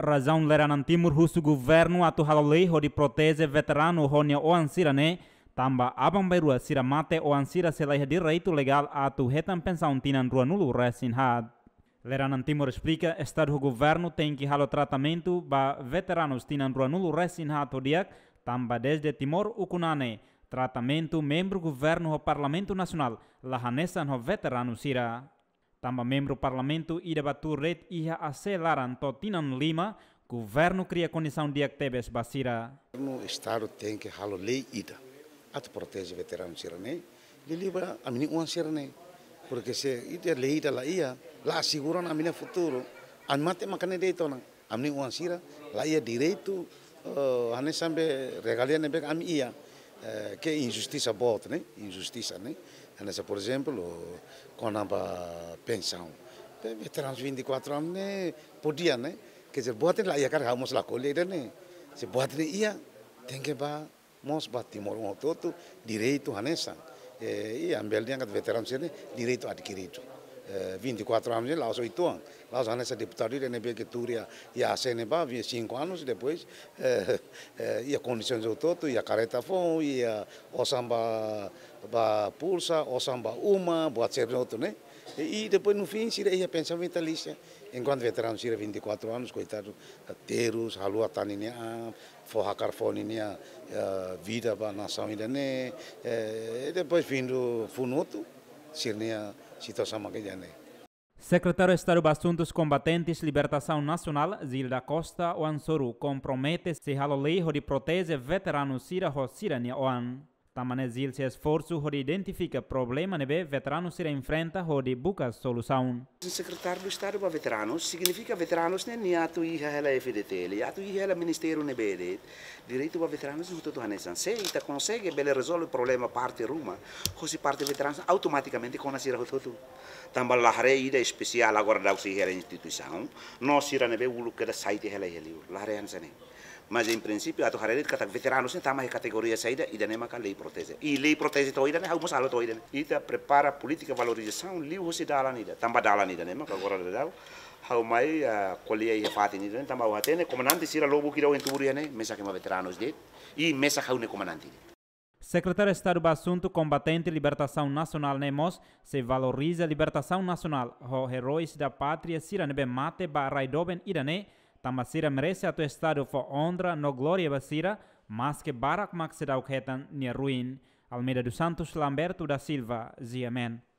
Razão leranan timur husu governo atu halalei de protese veterano honia o ansira ne tamba abang bairua sira mate o ansira selai hadir reito legal atu retam pensão tinan rua nulu resin had. Leranan Timor explica, estado governo tem que halo tratamento ba veteranos tinan rua nulu resin had hodiak tamba desde Timor ukunane tratamento membro governo ho parlamento nacional lahanesan ho veterano sira. Também membro do parlamento ida batu red ia acelar Antotinan lima, governo cria condição de actebes basira. O Estado tem que halo lei ida, at veteranos veterano sirane, liliba a mini uan sirane, porque se ida lei ida la ia, lá asseguran a mini futuro, an mate makane deitona, a mini uan sira, la ia direito, a eh, ane sambe regalia nebe am ia, eh, que injustiça bota, né? Injustiça, né? Nessa, por exemplo, com a pensão, veteranos 24 anos, né? Podia, né? Quer dizer, bota lá, ia carregar almoço lá, colheira, né? Se bota, né? Ia, tem que ba, mos batimor um outro, direito, anessa. Eh, e a Beldia, que é né, direito adquirido. 24 anos lá os 8 anos. Laos nessa deputaria, na que Turia e a Seneba, vinha 5 anos depois, e eh, eh, a condições do Toto, e a Caretafon, e a Osamba Pulsa, Osamba Uma, Boa outro, né? E depois, no fim, se ia pensar vitalícia. Enquanto veterano, se 24 anos, coitado, Terus, Halua Taninea, tá Forra carfoninha eh, Vida para a Nação Irané, e depois vindo Funoto, Sirnea situação que Secretário Estado de Assuntos Combatentes Libertação Nacional, Zilda Costa Oansoru, compromete-se a lei de proteger veteranos Sira Rosirani Oan. Tamanez ilse esforço hori identifica problema neve né? veteranos se enfrenta hori busca solução. Secretário do Estado para veteranos significa veteranos ne né? ni atu iha hela FDT, tu atu ela hela Ministério nebe né? direito para veteranos no todo hanesan. Se ele consegue bele resolve o problema parte ruma, se parte veteranos automaticamente conhecera o todo. Tambal lahare ida especial agora da instituição, não instituição, irá ira o ulu da site hela hela, lahare hansane mas em princípio ato harere kata veteranos tá mais categoria saída e danema ka lei protege e lei protege toida né algumas ala toida né ita prepara política valorização liu dá lá nida dá lá nida né ka agora da hau mai kolia ia fati nida né o hatene comandante sira lobo kira em tuburia né mesa que veteranos de e mesa haune comandante Secretário de Estado do Assunto Combatente Libertação Nacional Nemos se valoriza a libertação nacional, o heróis da pátria Siranebe Mate, Barraidoben Irané, tamasira merece a tu estado for honra no glória basira, mas que barak mak sedau ketan ni ruin. Almeida dos Santos Lamberto da Silva, Ziamen.